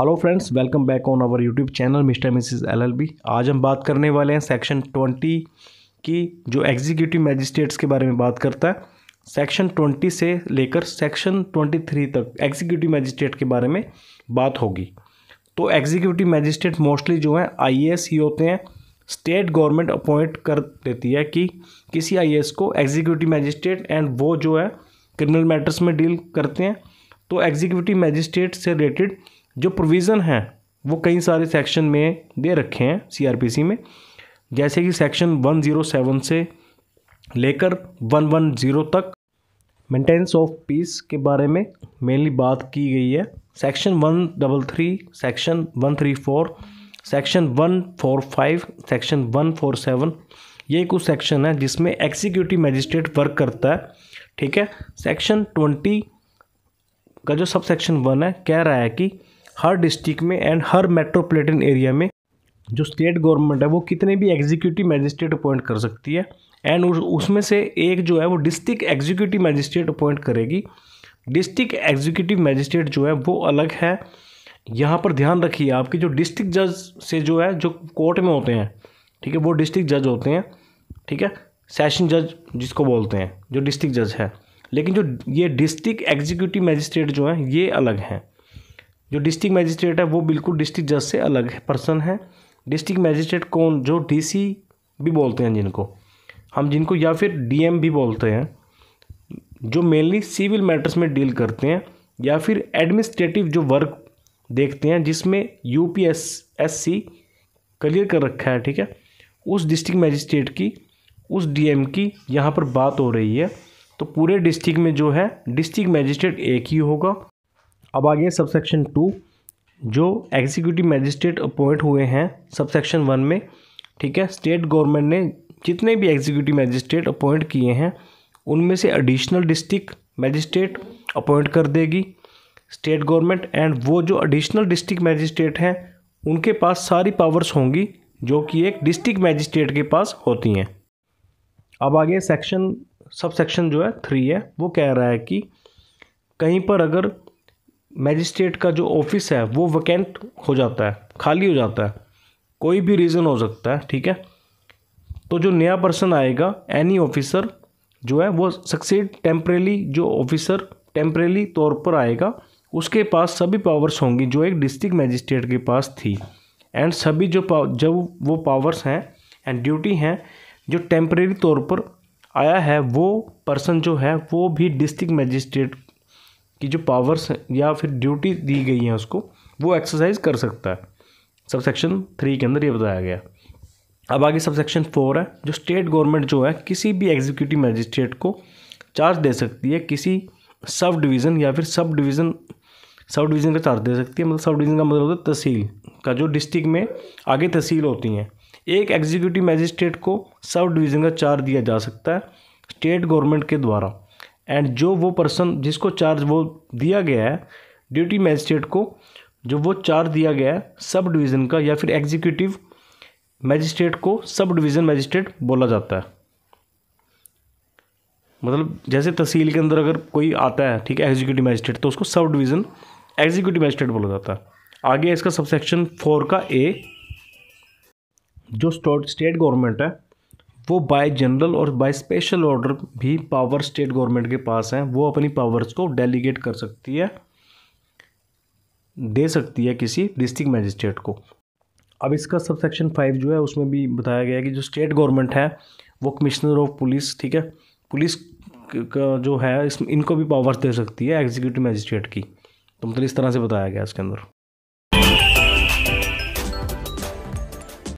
hello friends welcome back on our YouTube channel mister Mrs LLB आज हम बात करने वाले हैं सेक्शन ट्वेंटी की जो एग्जीक्यूटिव मैजिस्ट्रेट्स के बारे में बात करता है सेक्शन ट्वेंटी से लेकर सेक्शन ट्वेंटी थ्री तक एग्जीक्यूटिव मैजिस्ट्रेट के बारे में बात होगी तो एग्जीक्यूटिव मैजिस्ट्रेट मोस्टली जो हैं आई ही होते हैं स्टेट गवर्नमेंट अपॉइंट कर देती है कि किसी आई को एग्जीक्यूटिव मैजिस्ट्रेट एंड वो जो है क्रिमिनल मैटर्स में डील करते हैं तो एग्जीक्यूटिव मैजिस्ट्रेट से रिलेटेड जो प्रोविज़न हैं वो कई सारे सेक्शन में दे रखे हैं सीआरपीसी में जैसे कि सेक्शन 107 से लेकर 110 तक मेंटेनेंस ऑफ पीस के बारे में मेनली बात की गई है section one double three section one three four section one four five section one four seven ये कुछ सेक्शन है जिसमें एक्जीक्यूटिव मजिस्ट्रेट वर्क करता है ठीक है सेक्शन ट्वेंटी का जो सब सेक्शन वन है कह रहा है कि हर डिस्ट्रिक्ट में एंड हर मेट्रोपोलिटन एरिया में जो स्टेट गवर्नमेंट है वो कितने भी एग्जीक्यूटिव मैजिस्ट्रेट अपॉइंट कर सकती है एंड उस, उसमें से एक जो है वो डिस्ट्रिक्ट एग्जीक्यूटिव मैजिस्ट्रेट अपॉइंट करेगी डिस्ट्रिक्ट एग्जीक्यूटिव मैजिस्ट्रेट जो है वो अलग है यहाँ पर ध्यान रखिए आपके जो डिस्ट्रिक्ट जज से जो है जो कोर्ट में होते हैं ठीक है वो डिस्ट्रिक्ट जज होते हैं ठीक है सेशन जज जिसको बोलते हैं जो डिस्ट्रिक्ट जज है लेकिन जो ये डिस्ट्रिक्ट एग्जीक्यूटिव मैजिस्ट्रेट जो हैं ये अलग हैं जो डिस्ट्रिक्ट मैजिस्ट्रेट है वो बिल्कुल डिस्ट्रिक्ट जज से अलग है पर्सन है डिस्ट्रिक्ट मैजिस्ट्रेट कौन जो डी भी बोलते हैं जिनको हम जिनको या फिर डी भी बोलते हैं जो मेनली सिविल मैटर्स में डील करते हैं या फिर एडमिनिस्ट्रेटिव जो वर्क देखते हैं जिसमें U P S S C clear कर रखा है ठीक है उस डिस्ट्रिक्ट मैजिस्ट्रेट की उस डीएम की यहाँ पर बात हो रही है तो पूरे डिस्ट्रिक्ट में जो है डिस्ट्रिक्ट मैजिस्ट्रेट एक ही होगा अब आगे सब सेक्शन टू जो एग्जीक्यूटिव मजिस्ट्रेट अपॉइंट हुए हैं सब सेक्शन वन में ठीक है स्टेट गवर्नमेंट ने जितने भी एग्जीक्यूटिव मजिस्ट्रेट अपॉइंट किए हैं उनमें से एडिशनल डिस्ट्रिक्ट मजिस्ट्रेट अपॉइंट कर देगी स्टेट गवर्नमेंट एंड वो जो एडिशनल डिस्ट्रिक्ट मजिस्ट्रेट हैं उनके पास सारी पावर्स होंगी जो कि एक डिस्ट्रिक्ट मजिस्ट्रेट के पास होती हैं अब आगे सेक्शन सब सेक्शन जो है थ्री है वो कह रहा है कि कहीं पर अगर मैजिस्ट्रेट का जो ऑफिस है वो वैकेंट हो जाता है खाली हो जाता है कोई भी रीज़न हो सकता है ठीक है तो जो नया पर्सन आएगा एनी ऑफिसर जो है वो सक्सेड टेम्परेली जो ऑफिसर टेम्परेली तौर पर आएगा उसके पास सभी पावर्स होंगी जो एक डिस्ट्रिक्ट मैजिस्ट्रेट के पास थी एंड सभी जो जब वो पावर्स हैं एंड ड्यूटी हैं जो टेम्परेरी तौर पर आया है वो पर्सन जो है वो भी डिस्ट्रिक्ट मैजिस्ट्रेट की जो पावर्स या फिर ड्यूटी दी गई हैं उसको वो एक्सरसाइज कर सकता है सब सेक्शन थ्री के अंदर ये बताया गया अब आगे सब सेक्शन फोर है जो स्टेट गवर्नमेंट जो है किसी भी एग्जीक्यूटिव मजिस्ट्रेट को चार्ज दे सकती है किसी सब डिवीज़न या फिर सब डिवीज़न सब डिवीज़न का चार्ज दे सकती है मतलब सब डिवीज़न का मतलब होता है तहसील का जो डिस्ट्रिक्ट में आगे तहसील होती हैं एक एग्जीक्यूटिव मजिस्ट्रेट को सब डिवीज़न का चार्ज दिया जा सकता है स्टेट गवर्नमेंट के द्वारा एंड जो वो पर्सन जिसको चार्ज वो दिया गया है ड्यूटी मैजिस्ट्रेट को जो वो चार्ज दिया गया है सब डिवीज़न का या फिर एग्जीक्यूटिव मैजिस्ट्रेट को सब डिवीज़न मैजिस्ट्रेट बोला जाता है मतलब जैसे तहसील के अंदर अगर कोई आता है ठीक है एग्जीक्यूटिव मैजिस्ट्रेट तो उसको सब डिवीज़न एग्जीक्यूटिव मैजिस्ट्रेट बोला जाता है आगे इसका सबसेक्शन फोर का ए जो स्टेट गवर्नमेंट है वो बाय जनरल और बाय स्पेशल ऑर्डर भी पावर स्टेट गवर्नमेंट के पास हैं वो अपनी पावर्स को डेलीगेट कर सकती है दे सकती है किसी डिस्ट्रिक्ट मजिस्ट्रेट को अब इसका सब सेक्शन फाइव जो है उसमें भी बताया गया कि जो स्टेट गवर्नमेंट है वो कमिश्नर ऑफ पुलिस ठीक है पुलिस का जो है इस इनको भी पावर्स दे सकती है एग्जीक्यूटिव मजिस्ट्रेट की तो मतलब इस तरह से बताया गया इसके अंदर